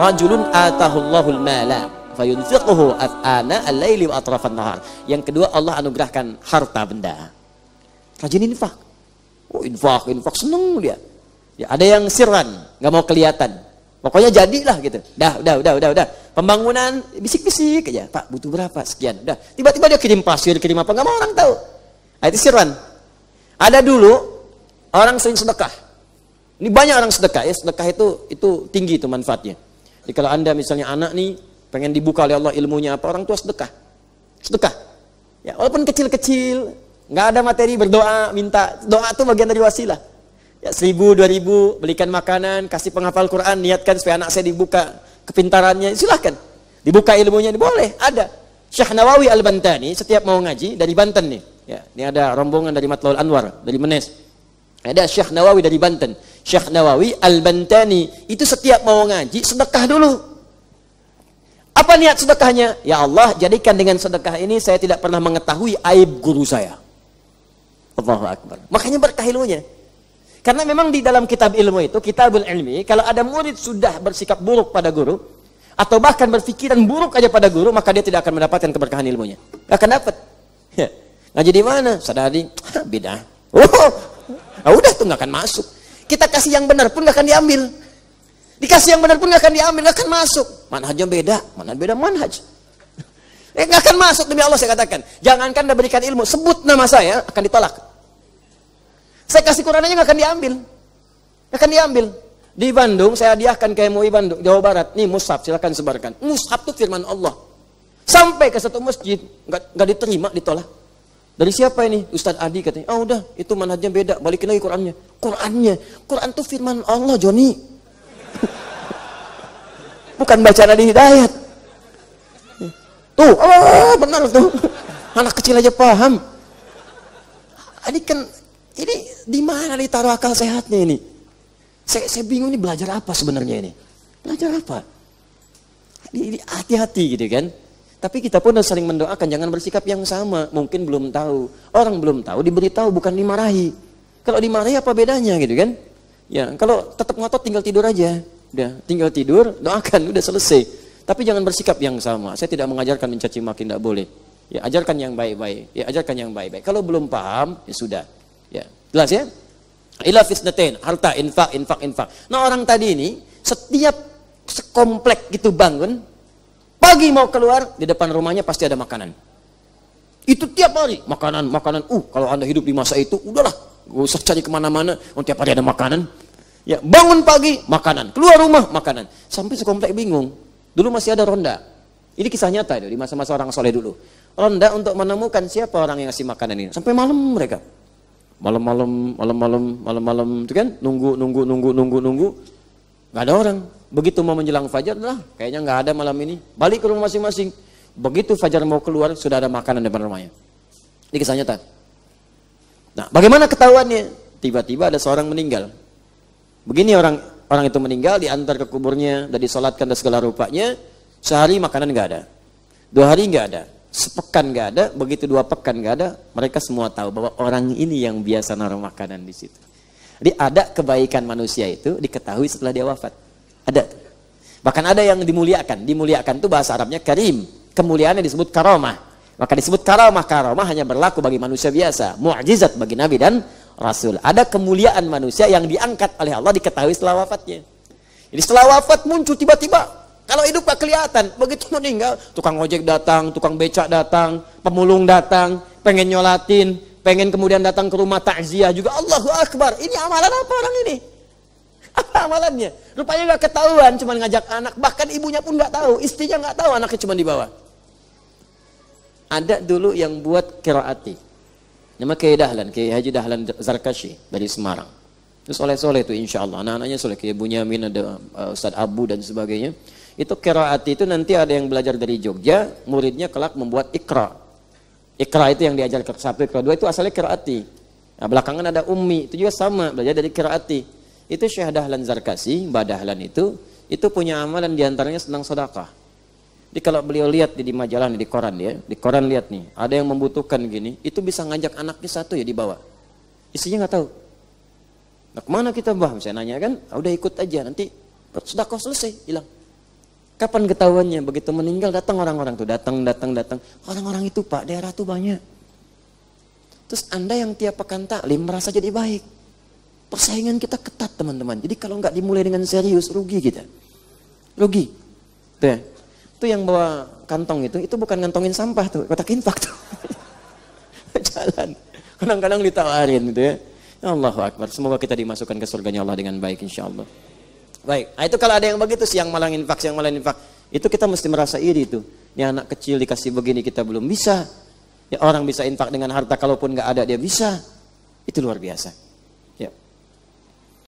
rajulun atahullahul mala fayunfiquhu ana al-laili wa atrafan nahar. Yang kedua Allah anugerahkan harta benda. Rajin infak. Oh, infak, infak seneng dia. Ya, ada yang sirran, nggak mau kelihatan. Pokoknya jadilah gitu. Dah, udah, udah, udah, udah. Pembangunan bisik-bisik aja. Pak, butuh berapa? Sekian. Udah. Tiba-tiba dia kirim pasir, kirim apa? Nggak mau orang tahu. Nah, itu sirran. Ada dulu orang sering sedekah. Ini banyak orang sedekah ya. Sedekah itu itu tinggi itu manfaatnya. Jadi kalau anda misalnya anak nih pengen dibuka oleh Allah ilmunya apa orang tua sedekah, sedekah. Ya walaupun kecil-kecil, nggak ada materi berdoa minta doa tuh bagian dari wasilah. Ya seribu dua ribu belikan makanan, kasih penghafal Quran, niatkan supaya anak saya dibuka kepintarannya silahkan dibuka ilmunya boleh ada Syekh Nawawi Al Bantani setiap mau ngaji dari Banten nih ya ini ada rombongan dari Matlaul Anwar dari Menes ada Syekh Nawawi dari Banten Syekh Nawawi Al-Bantani itu setiap mau ngaji sedekah dulu. Apa niat sedekahnya? Ya Allah, jadikan dengan sedekah ini saya tidak pernah mengetahui aib guru saya. Allahu Akbar. Makanya berkah ilmunya. Karena memang di dalam kitab ilmu itu, kitabul ilmi, kalau ada murid sudah bersikap buruk pada guru, atau bahkan berpikiran buruk aja pada guru, maka dia tidak akan mendapatkan keberkahan ilmunya. Gak akan dapat. Ya. Ngaji di mana? Sadari, bidah. Oh, udah tuh gak akan masuk. Kita kasih yang benar pun gak akan diambil. Dikasih yang benar pun gak akan diambil, gak akan masuk. Manhajnya beda, mana beda manhaj. Eh, gak akan masuk demi Allah saya katakan. Jangankan anda berikan ilmu, sebut nama saya akan ditolak. Saya kasih Quran aja gak akan diambil. Gak akan diambil. Di Bandung, saya hadiahkan ke MUI Bandung, Jawa Barat. Nih mushaf, silahkan sebarkan. Mushaf itu firman Allah. Sampai ke satu masjid, gak, gak diterima, ditolak. Dari siapa ini? Ustadz Adi katanya. Oh udah, itu manhajnya beda. Balikin lagi Qurannya. Qurannya. Quran tuh firman Allah, Joni. Bukan bacaan Adi Hidayat. Tuh, oh, benar tuh. Anak kecil aja paham. Adi kan, ini di mana ditaruh akal sehatnya ini? Saya, saya bingung ini belajar apa sebenarnya ini? Belajar apa? ini Hati-hati gitu kan. Tapi kita pun harus sering mendoakan, jangan bersikap yang sama. Mungkin belum tahu. Orang belum tahu, diberitahu bukan dimarahi. Kalau dimarahi apa bedanya gitu kan? Ya, kalau tetap ngotot tinggal tidur aja. Udah, tinggal tidur, doakan, udah selesai. Tapi jangan bersikap yang sama. Saya tidak mengajarkan mencaci maki tidak boleh. Ya, ajarkan yang baik-baik. Ya, ajarkan yang baik-baik. Kalau belum paham, ya sudah. Ya, jelas ya? Ila fisnatain, harta, infak, infak, infak. Nah, orang tadi ini setiap sekomplek gitu bangun, Pagi mau keluar, di depan rumahnya pasti ada makanan. Itu tiap hari, makanan, makanan. Uh, kalau Anda hidup di masa itu, udahlah, gak usah cari kemana-mana. Oh, tiap hari ada makanan. Ya, bangun pagi, makanan. Keluar rumah, makanan. Sampai sekomplek bingung. Dulu masih ada ronda. Ini kisah nyata itu, di masa-masa orang soleh dulu. Ronda untuk menemukan siapa orang yang ngasih makanan ini. Sampai malam mereka. Malam-malam, malam-malam, malam-malam. Itu kan, nunggu, nunggu, nunggu, nunggu, nunggu. Gak ada orang. Begitu mau menjelang fajar, lah kayaknya nggak ada malam ini. Balik ke rumah masing-masing. Begitu fajar mau keluar, sudah ada makanan depan rumahnya. Ini kisah nyata. Nah, bagaimana ketahuannya? Tiba-tiba ada seorang meninggal. Begini orang orang itu meninggal, diantar ke kuburnya, dan disolatkan dan segala rupanya. Sehari makanan nggak ada. Dua hari nggak ada. Sepekan nggak ada, begitu dua pekan nggak ada, mereka semua tahu bahwa orang ini yang biasa naruh makanan di situ. Jadi ada kebaikan manusia itu diketahui setelah dia wafat. Ada. Bahkan ada yang dimuliakan. Dimuliakan itu bahasa Arabnya karim. Kemuliaannya disebut karomah. Maka disebut karomah karomah hanya berlaku bagi manusia biasa. Mu'jizat bagi Nabi dan Rasul. Ada kemuliaan manusia yang diangkat oleh Allah diketahui setelah wafatnya. Jadi setelah wafat muncul tiba-tiba. Kalau hidup gak kelihatan. Begitu meninggal, tukang ojek datang, tukang becak datang, pemulung datang, pengen nyolatin, pengen kemudian datang ke rumah takziah juga. Allahu Akbar. Ini amalan apa orang ini? amalannya. Rupanya nggak ketahuan, cuma ngajak anak. Bahkan ibunya pun nggak tahu, istrinya nggak tahu, anaknya cuma dibawa. Ada dulu yang buat kiraati. Nama Kiai Dahlan, Kiai Haji Dahlan Zarkashi dari Semarang. Terus oleh soleh itu insya Allah, anak-anaknya soleh. Kiai Bunyamin, ada eh, Ustadz Abu dan sebagainya. Itu kiraati itu nanti ada yang belajar dari Jogja, muridnya kelak membuat ikra. Ikra itu yang diajar ke satu, ikra dua itu asalnya kiraati. Nah, belakangan ada ummi, itu juga sama, belajar dari kiraati. Itu Syekh Dahlan Zarkasi, Mbah Dahlan itu, itu punya amalan diantaranya senang sedekah. Jadi kalau beliau lihat di, majalah majalah, di koran ya, di koran lihat nih, ada yang membutuhkan gini, itu bisa ngajak anaknya satu ya dibawa. Isinya nggak tahu. Nah kemana kita mbah? Saya nanya kan, ah, udah ikut aja nanti sudah kau selesai hilang. Kapan ketahuannya? Begitu meninggal datang orang-orang tuh, datang, datang, datang. Orang-orang itu pak, daerah tuh banyak. Terus anda yang tiap pekan taklim merasa jadi baik. Persaingan kita ketat teman-teman. Jadi kalau nggak dimulai dengan serius, rugi kita. Rugi. Tuh ya. Itu yang bawa kantong itu, itu bukan ngantongin sampah tuh, kotak infak tuh. Jalan. Kadang-kadang ditawarin gitu ya. Ya Allah Akbar. Semoga kita dimasukkan ke surganya Allah dengan baik insya Allah. Baik, nah, itu kalau ada yang begitu siang malang infak, siang malang infak. Itu kita mesti merasa iri itu. Ini anak kecil dikasih begini kita belum bisa. Ya orang bisa infak dengan harta kalaupun nggak ada dia bisa. Itu luar biasa.